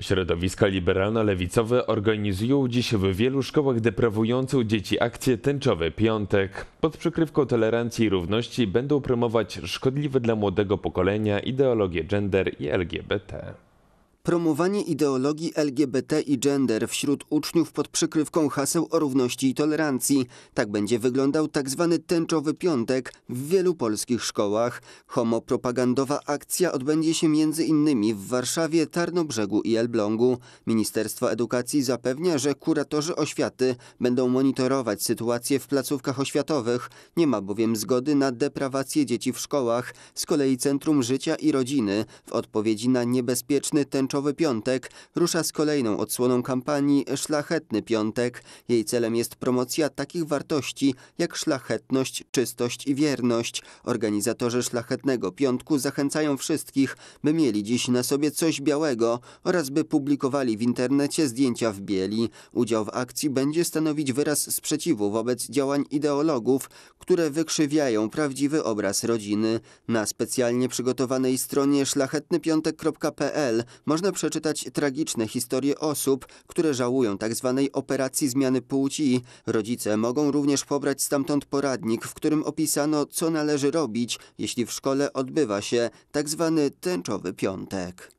Środowiska liberalno-lewicowe organizują dziś w wielu szkołach deprawującą dzieci akcję Tęczowy Piątek. Pod przykrywką tolerancji i równości będą promować szkodliwe dla młodego pokolenia ideologie gender i LGBT. Promowanie ideologii LGBT i gender wśród uczniów pod przykrywką haseł o równości i tolerancji. Tak będzie wyglądał tzw. Tak tęczowy piątek w wielu polskich szkołach. Homopropagandowa akcja odbędzie się m.in. w Warszawie, Tarnobrzegu i Elblągu. Ministerstwo Edukacji zapewnia, że kuratorzy oświaty będą monitorować sytuację w placówkach oświatowych. Nie ma bowiem zgody na deprawację dzieci w szkołach. Z kolei Centrum Życia i Rodziny w odpowiedzi na niebezpieczny tęczowy Rzeszowy Piątek rusza z kolejną odsłoną kampanii Szlachetny Piątek. Jej celem jest promocja takich wartości jak szlachetność, czystość i wierność. Organizatorzy Szlachetnego Piątku zachęcają wszystkich, by mieli dziś na sobie coś białego oraz by publikowali w internecie zdjęcia w bieli. Udział w akcji będzie stanowić wyraz sprzeciwu wobec działań ideologów, które wykrzywiają prawdziwy obraz rodziny. Na specjalnie przygotowanej stronie szlachetnypiątek.pl można można przeczytać tragiczne historie osób, które żałują tzw. Tak operacji zmiany płci. Rodzice mogą również pobrać stamtąd poradnik, w którym opisano, co należy robić, jeśli w szkole odbywa się tzw. Tak tęczowy piątek.